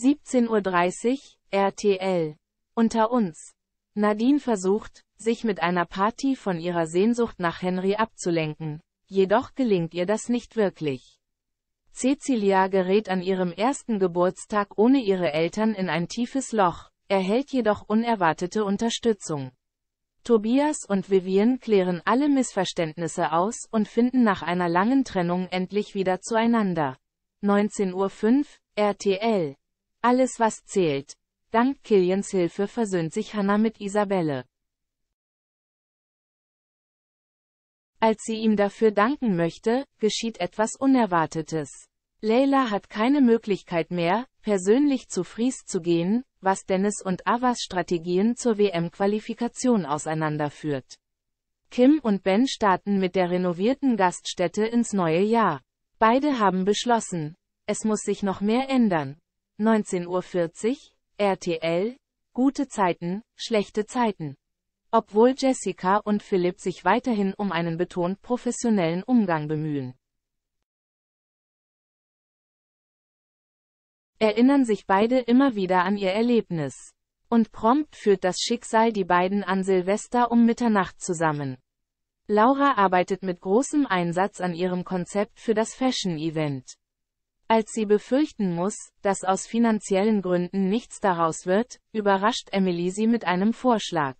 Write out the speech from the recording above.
17.30 Uhr, RTL. Unter uns. Nadine versucht, sich mit einer Party von ihrer Sehnsucht nach Henry abzulenken. Jedoch gelingt ihr das nicht wirklich. Cecilia gerät an ihrem ersten Geburtstag ohne ihre Eltern in ein tiefes Loch, erhält jedoch unerwartete Unterstützung. Tobias und Vivian klären alle Missverständnisse aus und finden nach einer langen Trennung endlich wieder zueinander. 19.05 Uhr, RTL. Alles was zählt. Dank Killians Hilfe versöhnt sich Hannah mit Isabelle. Als sie ihm dafür danken möchte, geschieht etwas Unerwartetes. Leila hat keine Möglichkeit mehr, persönlich zu Fries zu gehen, was Dennis und Avas Strategien zur WM-Qualifikation auseinanderführt. Kim und Ben starten mit der renovierten Gaststätte ins neue Jahr. Beide haben beschlossen, es muss sich noch mehr ändern. 19.40 Uhr, RTL, gute Zeiten, schlechte Zeiten. Obwohl Jessica und Philipp sich weiterhin um einen betont professionellen Umgang bemühen. Erinnern sich beide immer wieder an ihr Erlebnis. Und prompt führt das Schicksal die beiden an Silvester um Mitternacht zusammen. Laura arbeitet mit großem Einsatz an ihrem Konzept für das Fashion-Event. Als sie befürchten muss, dass aus finanziellen Gründen nichts daraus wird, überrascht Emily sie mit einem Vorschlag.